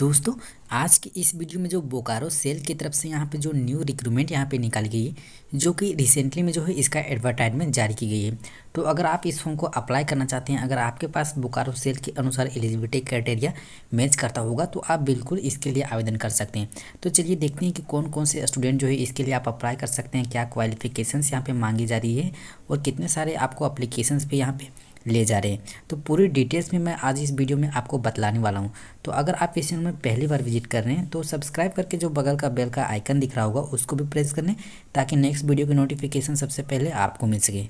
दोस्तों आज के इस वीडियो में जो बोकारो सेल की तरफ से यहाँ पे जो न्यू रिक्रूटमेंट यहाँ पे निकाली गई है जो कि रिसेंटली में जो है इसका एडवर्टाइजमेंट जारी की गई है तो अगर आप इस फॉर्म को अप्लाई करना चाहते हैं अगर आपके पास बोकारो सेल के अनुसार एलिजिबिलिटी क्राइटेरिया मैच करता होगा तो आप बिल्कुल इसके लिए आवेदन कर सकते हैं तो चलिए देखते हैं कि कौन कौन से स्टूडेंट जो है इसके लिए आप अप्लाई कर सकते हैं क्या क्वालिफिकेशन यहाँ पर मांगी जा रही है और कितने सारे आपको अप्लीकेशन पर यहाँ पर ले जा रहे हैं तो पूरी डिटेल्स में मैं आज इस वीडियो में आपको बतलाने वाला हूँ तो अगर आप इस चैनल में पहली बार विजिट कर रहे हैं तो सब्सक्राइब करके जो बगल का बेल का आइकन दिख रहा होगा उसको भी प्रेस कर लें ताकि नेक्स्ट वीडियो की नोटिफिकेशन सबसे पहले आपको मिल सके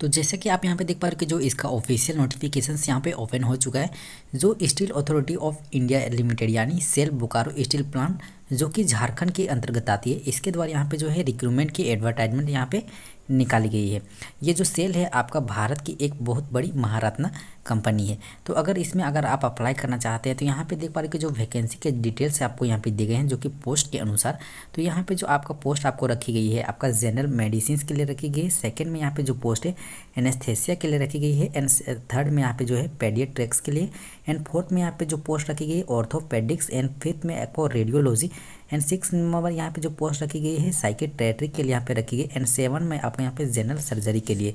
तो जैसे कि आप यहाँ पे देख पा रहे हो कि जो इसका ऑफिशियल नोटिफिकेशन यहाँ पे ओपन हो चुका है जो steel authority of India limited यानी सेल बोकारो स्टील प्लांट जो कि झारखंड के अंतर्गत आती है इसके द्वारा यहाँ पे जो है रिक्रूटमेंट की एडवर्टाइजमेंट यहाँ पे निकाली गई है ये जो सेल है आपका भारत की एक बहुत बड़ी महारत्न कंपनी है तो अगर इसमें अगर आप अप्लाई करना चाहते हैं तो यहाँ पे देख पा रहे कि जो वैकेंसी के डिटेल्स आपको यहाँ पे दिए गए हैं जो कि पोस्ट के अनुसार तो यहाँ पे जो आपका पोस्ट आपको रखी गई है आपका जनरल मेडिसिन के लिए रखी गई है सेकेंड में यहाँ पर जो पोस्ट है एनेस्थेसिया के लिए रखी गई है एंड थर्ड में यहाँ पे जो है पेडियट्रिक्स के लिए एंड फोर्थ में यहाँ पे जो पोस्ट रखी गई है ऑर्थोपेडिक्स एंड फिफ्थ में आपको रेडियोलॉजी एंड सिक्स नंबर यहाँ पे जो पोस्ट रखी गई है साइकेट्रेट्रिक के लिए यहाँ पे रखी गई एंड सेवन में आपको यहाँ पे जनरल सर्जरी के लिए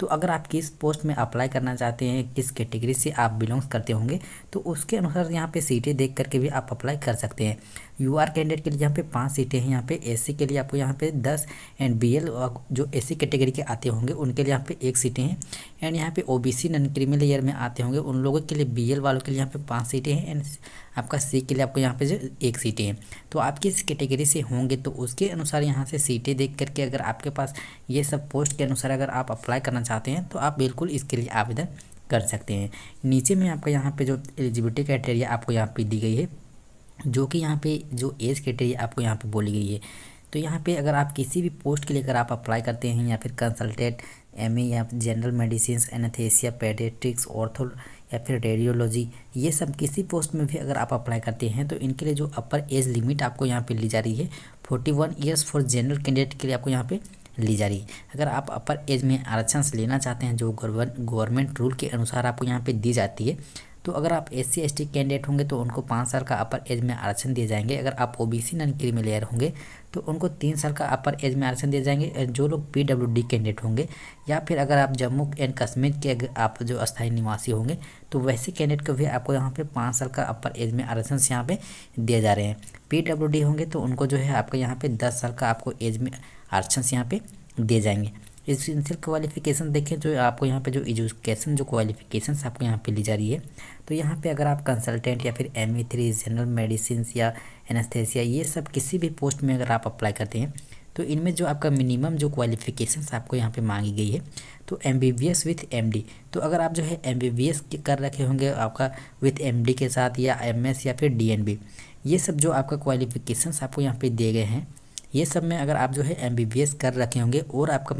तो अगर आप किस पोस्ट में अप्लाई करना चाहते हैं किस कैटेगरी से आप बिलोंग्स करते होंगे तो उसके अनुसार यहाँ पे सीटें देख करके भी आप अप्लाई कर सकते हैं यू आर कैंडिडेट के लिए यहाँ पे पाँच सीटें हैं यहाँ पे एस के लिए आपको यहाँ पे दस एंड बी एल जो एस कैटेगरी के आते होंगे उनके लिए यहाँ पे एक सीटें हैं एंड यहाँ पे ओ बी सी नन क्रीमियल में आते होंगे उन लोगों के लिए बी एल वालों के लिए यहाँ पे पाँच सीटें हैं एंड आपका सी के लिए आपको यहाँ पे जो एक सीटें हैं तो आप किस कैटेगरी से होंगे तो उसके अनुसार यहाँ से सीटें देख करके अगर आपके पास ये सब पोस्ट के अनुसार अगर आप अप्लाई करना चाहते हैं तो आप बिल्कुल इसके लिए आवेदन कर सकते हैं नीचे में आपका यहाँ पे जो एलिजिबिलिटी क्राइटेरिया आपको यहाँ पे दी गई है जो कि यहाँ पे जो एज क्राइटेरिया आपको यहाँ पे बोली गई है तो यहाँ पे अगर आप किसी भी पोस्ट के लेकर आप अप्लाई करते हैं या फिर कंसल्टेंट एम या general medicine anaesthesia paediatrics ortho या फिर रेडियोलॉजी ये सब किसी पोस्ट में भी अगर आप अप्लाई करते हैं तो इनके लिए जो अपर एज लिमिट आपको यहाँ पे ली जा रही है forty one years for general candidate के लिए आपको यहाँ पे ली जा रही है अगर आप अपर एज में आरक्षण लेना चाहते हैं जो गवर्नमेंट रूल के अनुसार आपको यहाँ पे दी जाती है तो अगर आप S C S T candidate होंगे तो उनको पाँच साल का अपर एज में आरक्षण दिए जाएंगे अगर आप O B C non creamy layer होंगे तो उनको तीन साल का अपर एज में आरक्षण दिए जाएंगे जो लोग पी डब्ल्यू डी कैंडिडेट होंगे या फिर अगर आप जम्मू एंड कश्मीर के आप जो स्थायी निवासी होंगे तो वैसे कैंडिडेट को भी आपको यहाँ पर पाँच साल का अपर एज में आरक्षण यहाँ पर दिए जा रहे हैं पी डब्ल्यू डी होंगे तो उनको जो है आपको यहाँ पर दस साल का आपको एज में ऑप्शंस यहाँ पे दिए जाएंगे एजुकेशनल क्वालिफिकेशन देखें जो आपको यहाँ पे जो एजुकेशन जो क्वालिफिकेशन आपको यहाँ पे ली जा रही है तो यहाँ पे अगर आप कंसल्टेंट या फिर एम थ्री जनरल मेडिसिन या एनास्थेसिया ये सब किसी भी पोस्ट में अगर आप अप्लाई करते हैं तो इनमें जो आपका मिनिमम जो क्वालिफिकेशन आपको यहाँ पे मांगी गई है तो M B B S with M D तो अगर आप जो है एम बी बी एस कर रखे होंगे आपका विथ एम डी के साथ या एम एस या फिर डी एन बी ये सब जो आपका क्वालिफिकेशन आपको यहाँ पे दिए गए हैं ये सब में अगर आप जो है एम कर रखे होंगे और आपका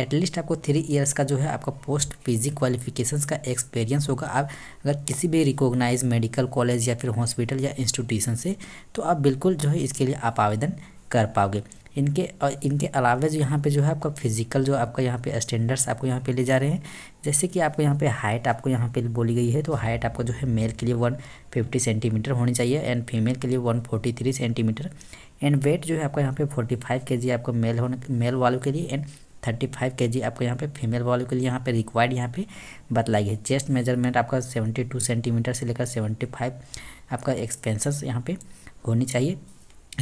एटलीस्ट आपको थ्री ईयर्स का जो है आपका पोस्ट पीजी क्वालिफिकेशंस का एक्सपीरियंस होगा आप अगर किसी भी रिकॉग्नाइज मेडिकल कॉलेज या फिर हॉस्पिटल या इंस्टीट्यूशन से तो आप बिल्कुल जो है इसके लिए आप आवेदन कर पाओगे इनके और इनके अलावा जो यहाँ पे जो है आपका फिजिकल जो आपका यहाँ पे स्टैंडर्ड्स आपको यहाँ पे ले जा रहे हैं जैसे कि आपको यहाँ पे हाइट आपको यहाँ पे बोली गई है तो हाइट आपको जो है मेल के लिए वन फिफ्टी सेंटीमीटर होनी चाहिए एंड फीमेल के लिए one forty three centimetre and weight जो है आपका यहाँ पे फोर्टी फाइव के जी आपको मेल होने मेल वालों के लिए एंड थर्टी फाइव के जी आपको यहाँ पे फीमेल वालों के लिए यहाँ पे रिक्वायर्ड यहाँ पे बतलाई गई चेस्ट मेजरमेंट आपका सेवेंटी टू सेंटीमीटर से लेकर सेवेंटी फाइव आपका एक्सपेंसेस यहाँ पर होनी चाहिए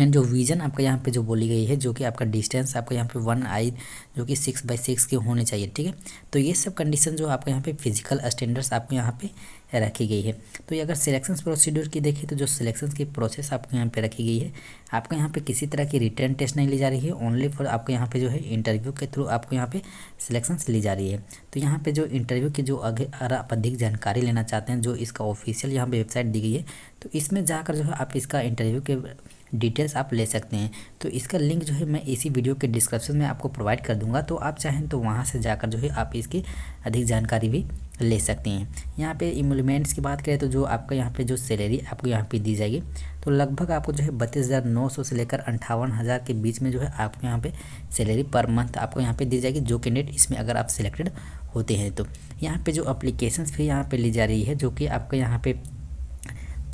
एंड जो विजन आपका यहाँ पे जो बोली गई है जो कि आपका डिस्टेंस आपका यहाँ पे वन आई जो कि सिक्स बाई सिक्स के होने चाहिए ठीक है तो ये सब कंडीशन जो आपके यहाँ पे फिजिकल स्टैंडर्ड्स आपको यहाँ पे रखी गई है तो ये अगर सिलेक्शन प्रोसीड्यूर की देखिए तो जो सिलेक्शन की प्रोसेस आपको यहाँ पे रखी गई है आपको यहाँ पे किसी तरह की रिटर्न टेस्ट नहीं ली जा रही है ओनली फॉर आपको यहाँ पे जो है इंटरव्यू के थ्रू आपको यहाँ पे सिलेक्शन ली जा रही है तो यहाँ पे जो इंटरव्यू की जो अगर आप अधिक जानकारी लेना चाहते हैं जो इसका ऑफिशियल यहाँ पे वेबसाइट दी गई है तो इसमें जाकर जो है आप इसका इंटरव्यू के डिटेल्स आप ले सकते हैं तो इसका लिंक जो है मैं इसी वीडियो के डिस्क्रिप्शन में आपको प्रोवाइड कर दूंगा तो आप चाहें तो वहाँ से जाकर जो है आप इसकी अधिक जानकारी भी ले सकते हैं यहाँ पे इम्प्लीमेंट्स की बात करें तो जो आपका यहाँ पे जो सैलरी आपको यहाँ पे दी जाएगी तो लगभग आपको जो है बत्तीस हज़ार नौ सौ से लेकर अंठावन हज़ार के बीच में जो है आपको यहाँ पे सैलरी पर मंथ आपको यहाँ पे दी जाएगी जो कैंडिडेट इसमें अगर आप सिलेक्टेड होते हैं तो यहाँ पे जो अप्लीकेशन फी यहाँ पे ली जा रही है जो कि आपका यहाँ पे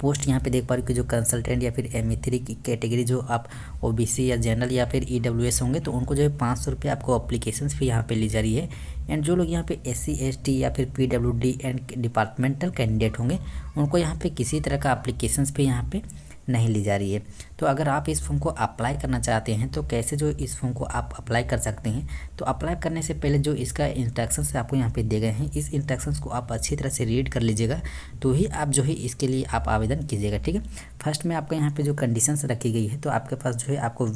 पोस्ट यहाँ पे देख पा रहे हो कि जो कंसल्टेंट या फिर एम थ्री e की कैटेगरी जो आप ओबीसी या जनरल या फिर ई e होंगे तो उनको जो है पाँच सौ रुपये आपको अप्लीकेशन फी यहाँ पे ली जा रही है एंड जो लोग यहाँ पे एस सी e, या फिर पी एंड डिपार्टमेंटल कैंडिडेट होंगे उनको यहाँ पे किसी तरह का अप्लीकेशन फी यहाँ पे नहीं ली जा रही है तो अगर आप इस फॉर्म को अप्लाई करना चाहते हैं तो कैसे जो इस फॉर्म को आप अप्लाई कर सकते हैं तो अप्लाई करने से पहले जो इसका इंस्ट्रक्शन आपको यहाँ पे दिए गए हैं इस इंस्ट्रक्शंस को आप अच्छी तरह से रीड कर लीजिएगा तो ही आप जो है इसके लिए आप आवेदन कीजिएगा ठीक है फर्स्ट में आपको यहाँ पर जो कंडीशंस रखी गई है तो आपके पास जो है आपको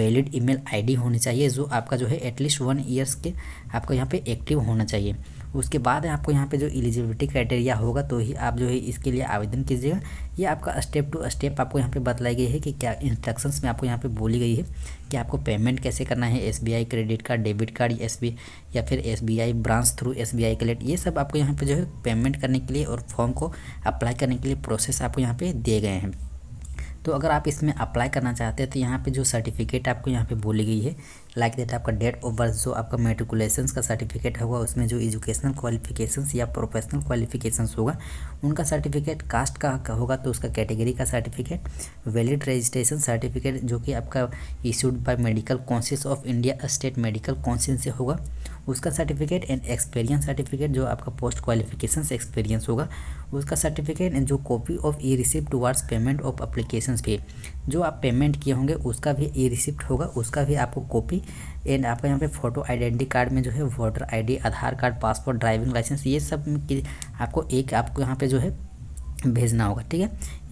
वैलिड ई मेल होनी चाहिए जो आपका जो है एटलीस्ट वन ईयर्स के आपको यहाँ पर एक्टिव होना चाहिए उसके बाद आपको यहाँ पे जो एलिजिबिलिटी क्राइटेरिया होगा तो ही आप जो है इसके लिए आवेदन कीजिएगा ये आपका स्टेप टू स्टेप आपको यहाँ पे बतलाई गई है कि क्या इंस्ट्रक्शंस में आपको यहाँ पे बोली गई है कि आपको पेमेंट कैसे करना है as credit card debit card as या फिर as branch through S B I ये सब आपको यहाँ पर जो है पेमेंट करने के लिए और फॉर्म को अप्लाई करने के लिए प्रोसेस आपको यहाँ पर दिए गए हैं तो अगर आप इसमें अप्लाई करना चाहते हैं तो यहाँ पे जो सर्टिफिकेट आपको यहाँ पे बोली गई है लाइक like दैट आपका डेट ऑफ बर्थ जो आपका मेट्रिकुलेशन का सर्टिफिकेट होगा उसमें जो एजुकेशनल क्वालिफिकेशन या प्रोफेशनल क्वालिफिकेशन होगा उनका सर्टिफिकेट कास्ट का होगा तो उसका कैटेगरी का सर्टिफिकेट वैलिड रजिस्ट्रेशन सर्टिफिकेट जो कि आपका issued by medical council of India state medical council से होगा उसका सर्टिफिकेट एंड एक्सपीरियंस सर्टिफिकेट जो आपका पोस्ट क्वालिफिकेशन एक्सपीरियंस होगा उसका सर्टिफिकेट एंड जो copy of e receipt towards payment of application fee जो आप पेमेंट किए होंगे उसका भी ई रिसिप्ट होगा उसका भी आपको कॉपी एंड आपका यहाँ पे फोटो आइडेंटिटी कार्ड में जो है voter ID Aadhaar card passport driving licence ये सब आपको एक आपको यहाँ पे जो है भेजना होगा ठीक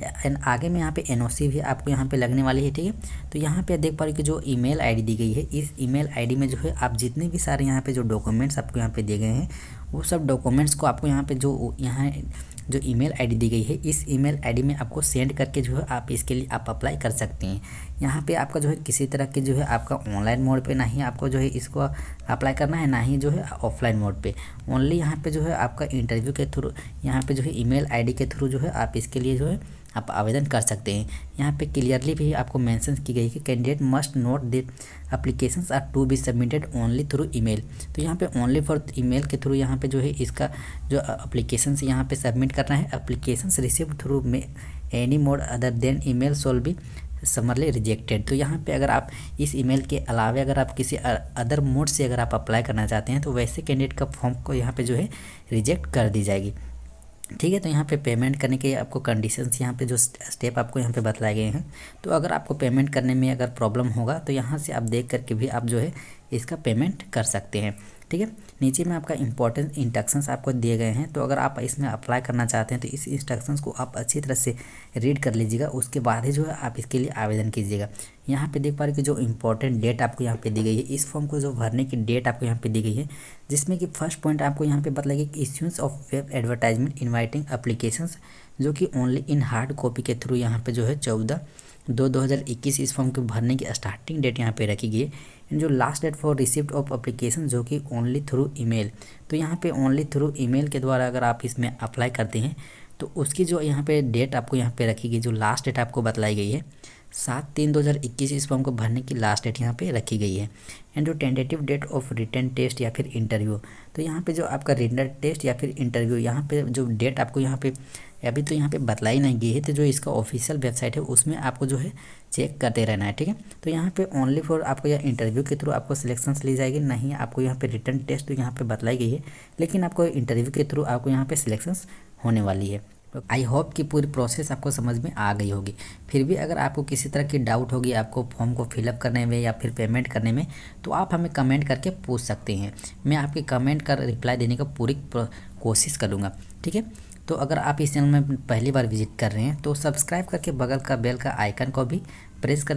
है एंड आगे में यहाँ पे एनओसी भी आपको यहाँ पे लगने वाली है ठीक है तो यहाँ पे देख पा रहे कि जो ईमेल आईडी दी गई है इस ईमेल आईडी में जो है आप जितने भी सारे यहाँ पे जो डॉक्यूमेंट्स आपको यहाँ पे दिए गए हैं वो सब डॉक्यूमेंट्स को आपको यहाँ पे जो यहाँ जो ईमेल आईडी दी गई है इस ईमेल आईडी में आपको सेंड करके जो है आप इसके लिए आप अप्लाई कर सकते हैं यहाँ पे आपका जो है किसी तरह के जो है आपका ऑनलाइन मोड पे ना ही आपको जो है इसको अप्लाई करना है ना ही जो है ऑफलाइन मोड पे ओनली यहाँ पे जो है आपका इंटरव्यू के थ्रू यहाँ पे जो है ईमेल आईडी के थ्रू जो है आप इसके लिए जो है आप आवेदन कर सकते हैं यहाँ पे क्लियरली भी आपको मेंशन की गई कि candidate must note the application are to be submitted only through email तो यहाँ पे ओनली फॉर ईमेल के थ्रू यहाँ पे जो है इसका जो अप्लीकेशन यहाँ पे सबमिट करना है अप्लीकेशंस रिसीव थ्रू में any mode other than mail shall be summarily rejected तो यहाँ पे अगर आप इस ईमेल के अलावा अगर आप किसी अदर मोड से अगर आप अप्लाई करना चाहते हैं तो वैसे कैंडिडेट का फॉर्म को यहाँ पे जो है रिजेक्ट कर दी जाएगी ठीक है तो यहाँ पे पेमेंट करने के आपको कंडीशंस यहाँ पे जो स्टेप आपको यहाँ पे बतलाए गए हैं तो अगर आपको पेमेंट करने में अगर प्रॉब्लम होगा तो यहाँ से आप देख करके भी आप जो है इसका पेमेंट कर सकते हैं ठीक है नीचे में आपका इंपॉर्टेंट इंस्ट्रक्शंस आपको दिए गए हैं तो अगर आप इसमें अप्लाई करना चाहते हैं तो इस इंस्ट्रक्शंस को आप अच्छी तरह से रीड कर लीजिएगा उसके बाद ही जो है आप इसके लिए आवेदन कीजिएगा यहाँ पे देख पा रहे कि जो इंपॉर्टेंट डेट आपको यहाँ पे दी गई है इस फॉर्म को जो भरने की डेट आपको यहाँ पे दी गई है जिसमें कि फर्स्ट पॉइंट आपको यहाँ पे बताया कि issues of web advertisement inviting application जो कि ओनली इन हार्ड कॉपी के थ्रू यहाँ पे जो है चौदह दो दो हज़ार इक्कीस इस फॉर्म को भरने की स्टार्टिंग डेट यहाँ पे रखी गई है एंड जो last date for receipt of application जो कि ओनली थ्रू ईमेल तो यहाँ पे ओनली थ्रू ईमेल के द्वारा अगर आप इसमें अप्लाई करते हैं तो उसकी जो यहाँ पे डेट आपको यहाँ पे रखी गई जो लास्ट डेट आपको बतलाई गई है सात तीन दो हज़ार इक्कीस इस फॉर्म को भरने की लास्ट डेट यहाँ पे रखी गई है एंड जो tentative date of written test या फिर इंटरव्यू तो यहाँ पे जो आपका रिटर्न टेस्ट या फिर इंटरव्यू यहाँ पे जो डेट आपको यहाँ पे अभी तो यहाँ पे बतलाई नहीं गई है तो जो इसका ऑफिशियल वेबसाइट है उसमें आपको जो है चेक करते रहना है ठीक है तो यहाँ पे ओनली फॉर आपको यह इंटरव्यू के थ्रू आपको सिलेक्शन ली जाएगी नहीं आपको यहाँ पे रिटर्न टेस्ट तो यहाँ पे बतलाई गई है लेकिन आपको इंटरव्यू के थ्रू आपको यहाँ पे सिलेक्शंस होने वाली है आई होप कि पूरी प्रोसेस आपको समझ में आ गई होगी फिर भी अगर आपको किसी तरह की डाउट होगी आपको फॉर्म को फिलअप करने में या फिर पेमेंट करने में तो आप हमें कमेंट करके पूछ सकते हैं मैं आपके कमेंट कर रिप्लाई देने का पूरी कोशिश करूँगा ठीक है तो अगर आप इस चैनल में पहली बार विजिट कर रहे हैं तो सब्सक्राइब करके बगल का बेल का आइकन को भी प्रेस कर